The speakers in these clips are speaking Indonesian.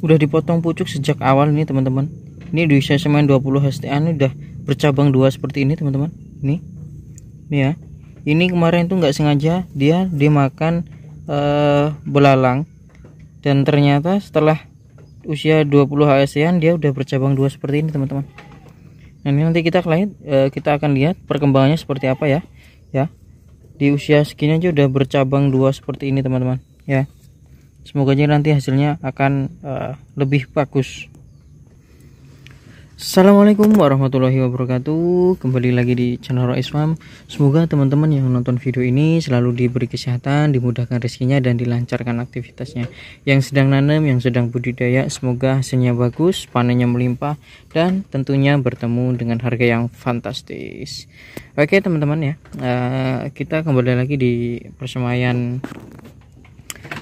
udah dipotong pucuk sejak awal nih teman-teman ini di semen 20 HTA ini udah bercabang dua seperti ini teman-teman ini ini ya ini kemarin tuh nggak sengaja dia dimakan uh, belalang dan ternyata setelah usia 20 ASEAN dia udah bercabang dua seperti ini teman-teman nah ini nanti kita lihat uh, eh, kita akan lihat perkembangannya seperti apa ya ya di usia segini aja udah bercabang dua seperti ini teman-teman ya semoga aja nanti hasilnya akan uh, lebih bagus Assalamualaikum warahmatullahi wabarakatuh Kembali lagi di channel Roh Islam Semoga teman-teman yang nonton video ini Selalu diberi kesehatan, dimudahkan rezekinya Dan dilancarkan aktivitasnya Yang sedang nanam, yang sedang budidaya Semoga hasilnya bagus, panennya melimpah Dan tentunya bertemu dengan harga yang fantastis Oke teman-teman ya eh, Kita kembali lagi di persemaian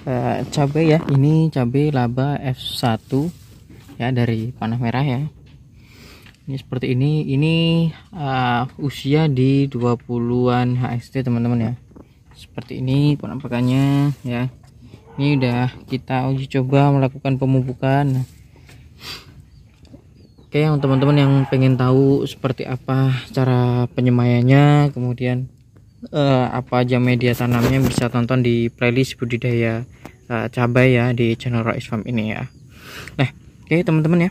Eh, cabai ya ini cabai laba F1 ya dari panah merah ya ini seperti ini ini uh, usia di 20-an HST teman-teman ya seperti ini penampakannya ya ini udah kita uji coba melakukan pemupukan oke yang teman-teman yang pengen tahu seperti apa cara penyemaiannya kemudian uh, apa aja media tanamnya bisa tonton di playlist budidaya uh, cabai ya di channel Rois Farm ini ya. Nah, oke okay, teman-teman ya.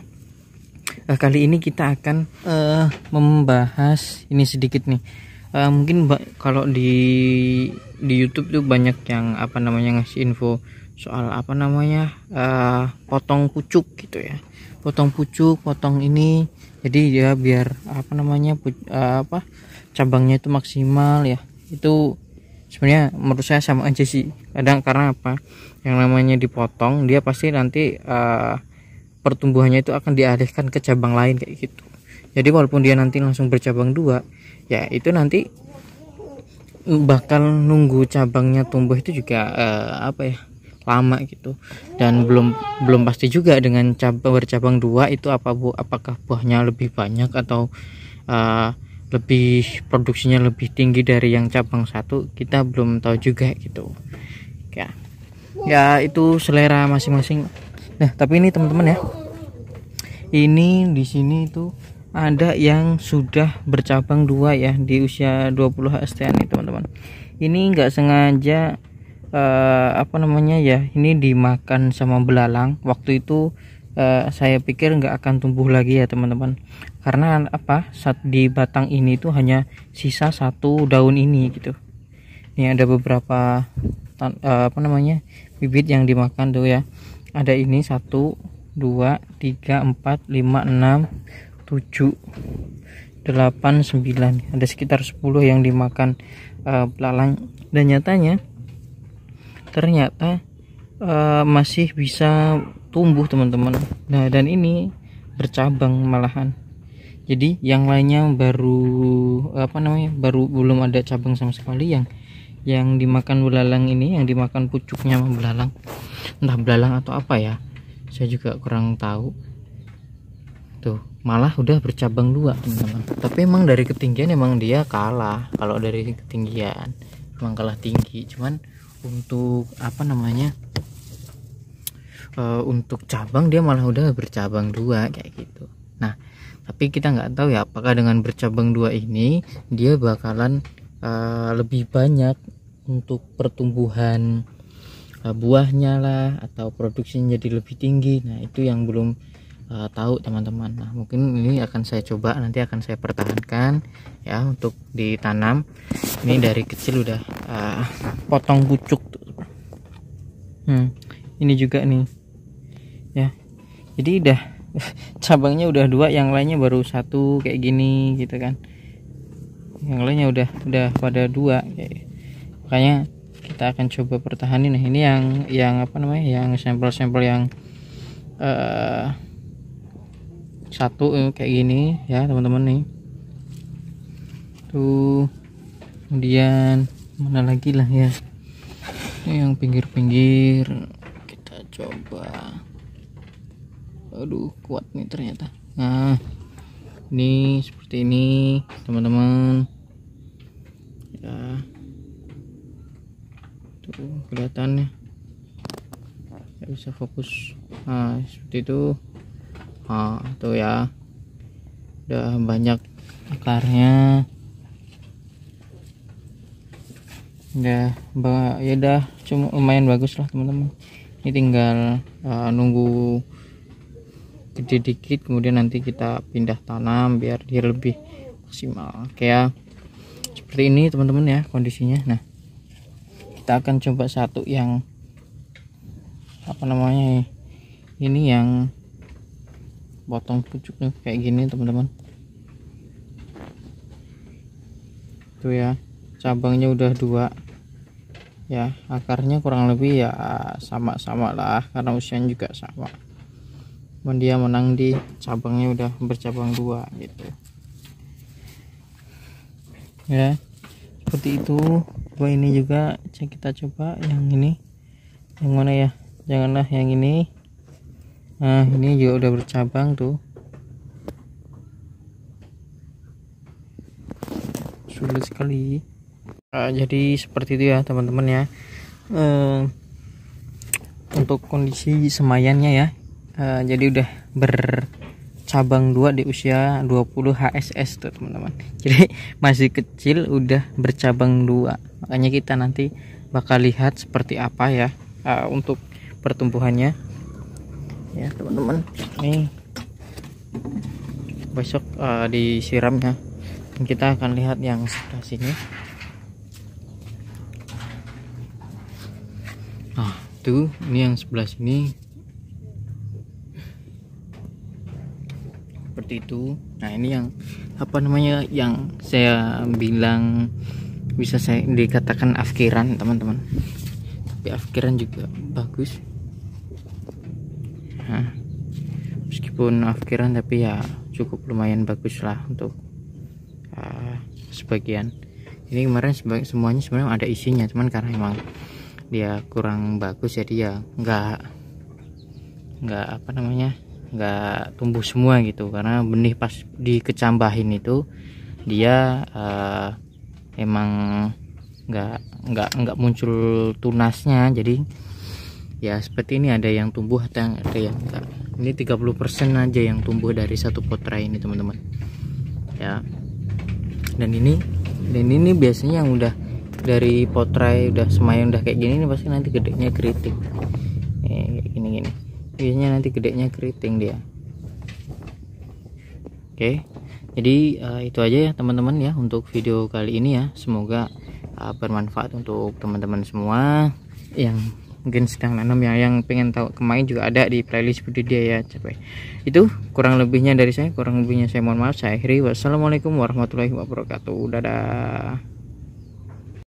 Uh, kali ini kita akan uh, membahas ini sedikit nih. Uh, mungkin kalau di di YouTube tuh banyak yang apa namanya ngasih info soal apa namanya uh, potong pucuk gitu ya. Potong pucuk, potong ini. Jadi ya biar apa namanya uh, apa cabangnya itu maksimal ya itu sebenarnya menurut saya sama aja sih kadang karena apa yang namanya dipotong dia pasti nanti uh, pertumbuhannya itu akan dialihkan ke cabang lain kayak gitu jadi walaupun dia nanti langsung bercabang dua ya itu nanti bakal nunggu cabangnya tumbuh itu juga uh, apa ya lama gitu dan belum belum pasti juga dengan cabang bercabang dua itu apa bu apakah buahnya lebih banyak atau uh, lebih produksinya lebih tinggi dari yang cabang satu kita belum tahu juga gitu ya ya itu selera masing-masing nah tapi ini teman-teman ya ini di sini itu ada yang sudah bercabang dua ya di usia 20 STN nih teman-teman ini enggak sengaja eh, apa namanya ya ini dimakan sama belalang waktu itu Eh, saya pikir nggak akan tumbuh lagi ya teman-teman karena apa saat di batang ini itu hanya sisa satu daun ini gitu ini ada beberapa tan, uh, apa namanya bibit yang dimakan tuh ya ada ini satu dua tiga empat lima enam tujuh delapan sembilan ada sekitar sepuluh yang dimakan uh, eh, belalang dan nyatanya ternyata uh, masih bisa tumbuh teman-teman nah dan ini bercabang malahan jadi yang lainnya baru apa namanya baru belum ada cabang sama sekali yang yang dimakan belalang ini yang dimakan pucuknya belalang entah belalang atau apa ya saya juga kurang tahu tuh malah udah bercabang dua teman-teman tapi emang dari ketinggian emang dia kalah kalau dari ketinggian emang kalah tinggi cuman untuk apa namanya uh, untuk cabang dia malah udah bercabang dua kayak gitu nah tapi kita nggak tahu ya apakah dengan bercabang dua ini dia bakalan uh, lebih banyak untuk pertumbuhan uh, buahnya lah atau produksinya jadi lebih tinggi nah itu yang belum uh, tahu teman-teman nah mungkin ini akan saya coba nanti akan saya pertahankan ya untuk ditanam ini dari kecil udah uh, potong pucuk hmm, ini juga nih jadi udah cabangnya udah dua yang lainnya baru satu kayak gini gitu kan yang lainnya udah udah pada dua kayak gitu. makanya kita akan coba pertahanin nah ini yang yang apa namanya yang sampel-sampel yang uh, satu eh, kayak gini ya teman-teman nih tuh kemudian mana lagi lah ya ini yang pinggir-pinggir kita coba aduh kuat nih ternyata nah ini seperti ini teman-teman ya tuh kelihatannya nggak bisa fokus nah seperti itu nah tuh ya udah banyak akarnya udah ya udah cuma lumayan bagus lah teman-teman ini tinggal uh, nunggu gede dikit kemudian nanti kita pindah tanam biar dia lebih maksimal oke ya seperti ini teman-teman ya kondisinya nah kita akan coba satu yang apa namanya ini yang potong pucuknya kayak gini teman-teman itu ya cabangnya udah dua ya akarnya kurang lebih ya sama-sama lah karena usianya juga sama cuman dia menang di cabangnya udah bercabang dua gitu ya seperti itu coba ini juga kita coba yang ini yang mana ya janganlah yang ini nah ini juga udah bercabang tuh sulit sekali Nah, jadi seperti itu ya teman-teman ya uh, untuk kondisi semayannya ya Eh, jadi udah bercabang dua di usia 20 HSS tuh teman-teman jadi masih kecil udah bercabang dua makanya kita nanti bakal lihat seperti apa ya uh, untuk pertumbuhannya ya teman-teman ini besok uh, disiram ya. kita akan lihat yang sebelah sini nah tuh ini yang sebelah sini seperti itu nah ini yang apa namanya yang saya bilang bisa saya dikatakan afkiran teman-teman tapi afkiran juga bagus nah, meskipun afkiran tapi ya cukup lumayan bagus lah untuk uh, sebagian ini kemarin semuanya sebenarnya ada isinya cuman karena emang dia kurang bagus jadi ya enggak enggak apa namanya nggak tumbuh semua gitu karena benih pas dikecambahin itu dia uh, emang nggak nggak nggak muncul tunasnya jadi ya seperti ini ada yang tumbuh ada yang ada yang enggak ini 30% aja yang tumbuh dari satu potrai ini teman-teman ya dan ini dan ini biasanya yang udah dari potrai udah semayang udah kayak gini ini pasti nanti gedenya kritik kayaknya nanti gedenya keriting dia oke jadi uh, itu aja ya teman-teman ya untuk video kali ini ya semoga uh, bermanfaat untuk teman-teman semua yang mungkin sedang nanam ya yang pengen tahu kemain juga ada di playlist video dia ya capek itu kurang lebihnya dari saya kurang lebihnya saya mohon maaf saya akhiri wassalamualaikum warahmatullahi wabarakatuh dadah